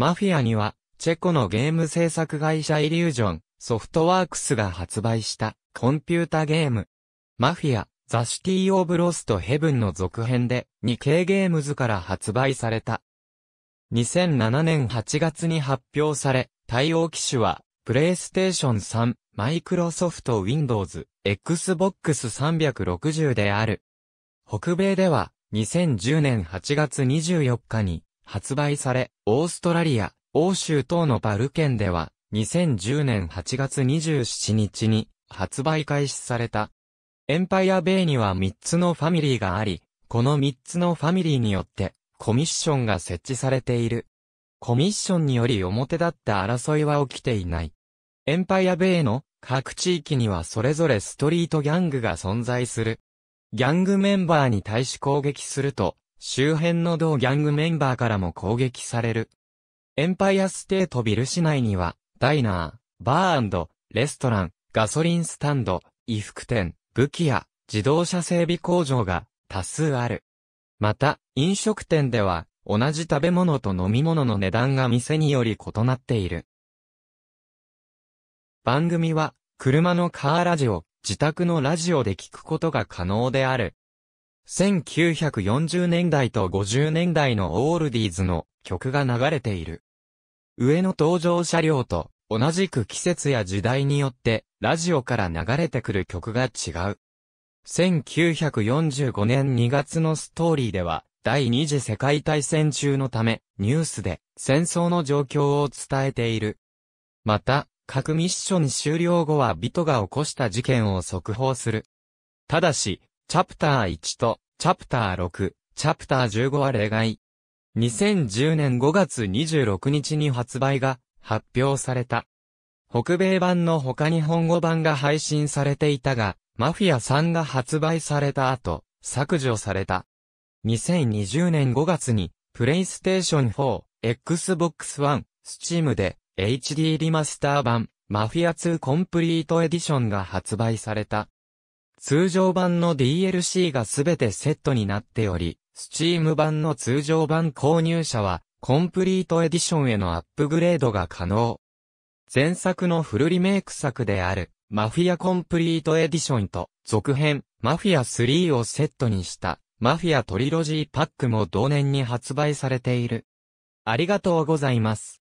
マフィアには、チェコのゲーム制作会社イリュージョン、ソフトワークスが発売したコンピュータゲーム。マフィア、ザ・シティ・オブ・ロスト・ヘブンの続編で 2K ゲームズから発売された。2007年8月に発表され、対応機種は、プレイステーション3、マイクロソフト Windows、Xbox 360である。北米では、2010年8月24日に、発売され、オーストラリア、欧州等のパル県では、2010年8月27日に発売開始された。エンパイアベイには3つのファミリーがあり、この3つのファミリーによってコミッションが設置されている。コミッションにより表立った争いは起きていない。エンパイアベイの各地域にはそれぞれストリートギャングが存在する。ギャングメンバーに対し攻撃すると、周辺の同ギャングメンバーからも攻撃される。エンパイアステートビル市内には、ダイナー、バーレストラン、ガソリンスタンド、衣服店、武器屋、自動車整備工場が多数ある。また、飲食店では、同じ食べ物と飲み物の値段が店により異なっている。番組は、車のカーラジオ、自宅のラジオで聞くことが可能である。1940年代と50年代のオールディーズの曲が流れている。上の登場車両と同じく季節や時代によってラジオから流れてくる曲が違う。1945年2月のストーリーでは第二次世界大戦中のためニュースで戦争の状況を伝えている。また、各ミッション終了後はビトが起こした事件を速報する。ただし、チャプター1と、チャプター6、チャプター15は例外。2010年5月26日に発売が発表された。北米版の他日本語版が配信されていたが、マフィア3が発売された後、削除された。2020年5月に、プレイステーション4、Xbox One、Steam で、HD リマスター版、マフィア2コンプリートエディションが発売された。通常版の DLC がすべてセットになっており、Steam 版の通常版購入者は、コンプリートエディションへのアップグレードが可能。前作のフルリメイク作である、マフィアコンプリートエディションと、続編、マフィア3をセットにした、マフィアトリロジーパックも同年に発売されている。ありがとうございます。